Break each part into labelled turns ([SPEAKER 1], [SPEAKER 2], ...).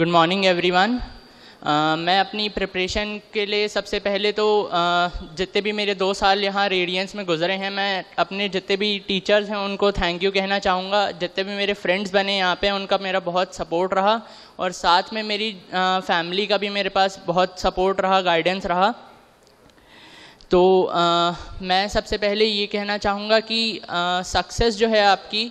[SPEAKER 1] good morning everyone मैं अपनी preparation के लिए सबसे पहले तो uh, जितने भी मेरे दो साल यहाँ रेडियंस में गुजरे हैं मैं अपने जितने भी टीचर्स हैं उनको थैंक यू कहना चाहूँगा जितने भी मेरे फ्रेंड्स बने यहाँ पे उनका मेरा बहुत सपोर्ट रहा और साथ में मेरी फैमिली uh, का भी मेरे पास बहुत सपोर्ट रहा गाइडेंस रहा तो uh, मैं सबसे पहले ये कहना चाहूँगा कि सक्सेस uh, जो है आपकी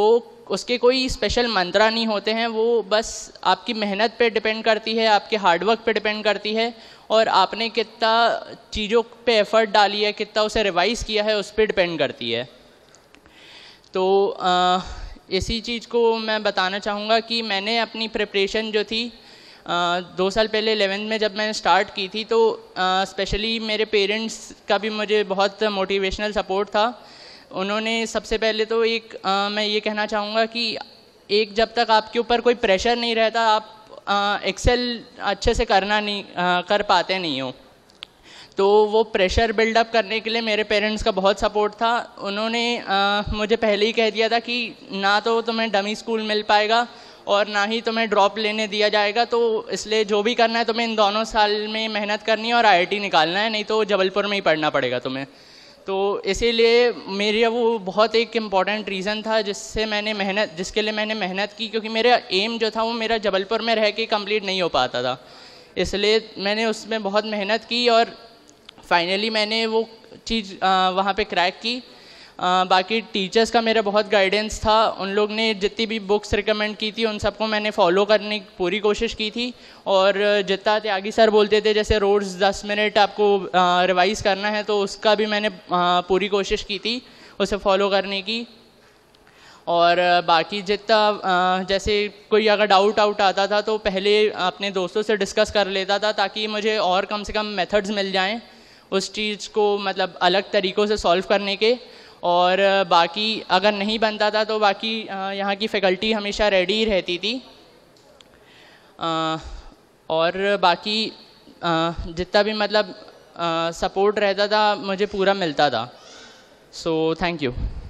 [SPEAKER 1] वो उसके कोई स्पेशल मंत्रा नहीं होते हैं वो बस आपकी मेहनत पे डिपेंड करती है आपके हार्डवर्क पे डिपेंड करती है और आपने कितना चीज़ों पे एफ़र्ट डाली है कितना उसे रिवाइज़ किया है उस पर डिपेंड करती है तो आ, इसी चीज़ को मैं बताना चाहूँगा कि मैंने अपनी प्रिपरेशन जो थी आ, दो साल पहले एलेवेंथ में जब मैंने स्टार्ट की थी तो स्पेशली मेरे पेरेंट्स का भी मुझे बहुत मोटिवेशनल सपोर्ट था उन्होंने सबसे पहले तो एक आ, मैं ये कहना चाहूँगा कि एक जब तक आपके ऊपर कोई प्रेशर नहीं रहता आप एक्सेल अच्छे से करना नहीं आ, कर पाते नहीं हो तो वो प्रेशर बिल्डअप करने के लिए मेरे पेरेंट्स का बहुत सपोर्ट था उन्होंने आ, मुझे पहले ही कह दिया था कि ना तो तुम्हें डमी स्कूल मिल पाएगा और ना ही तुम्हें ड्रॉप लेने दिया जाएगा तो इसलिए जो भी करना है तुम्हें इन दोनों साल में मेहनत करनी है और आईआईटी निकालना है नहीं तो जबलपुर में ही पढ़ना पड़ेगा तुम्हें तो इसीलिए मेरा वो बहुत एक इम्पॉर्टेंट रीज़न था जिससे मैंने मेहनत जिसके लिए मैंने मेहनत की क्योंकि मेरा एम जो था वो मेरा जबलपुर में रह के कम्प्लीट नहीं हो पाता था इसलिए मैंने उसमें बहुत मेहनत की और फाइनली मैंने वो चीज़ वहाँ पे क्रैक की आ, बाकी टीचर्स का मेरा बहुत गाइडेंस था उन लोग ने जितनी भी बुक्स रिकमेंड की थी उन सबको मैंने फॉलो करने की पूरी कोशिश की थी और जितना त्यागी सर बोलते थे जैसे रोज़ दस मिनट आपको रिवाइज़ करना है तो उसका भी मैंने आ, पूरी कोशिश की थी उसे फॉलो करने की और बाकी जितना जैसे कोई अगर डाउट आउट आता था तो पहले अपने दोस्तों से डिस्कस कर लेता था ताकि मुझे और कम से कम मेथड्स मिल जाएं उस चीज़ को मतलब अलग तरीक़ों से सॉल्व करने के और बाकी अगर नहीं बनता था तो बाकी यहाँ की फैकल्टी हमेशा रेडी रहती थी और बाकी जितना भी मतलब सपोर्ट रहता था मुझे पूरा मिलता था सो थैंक यू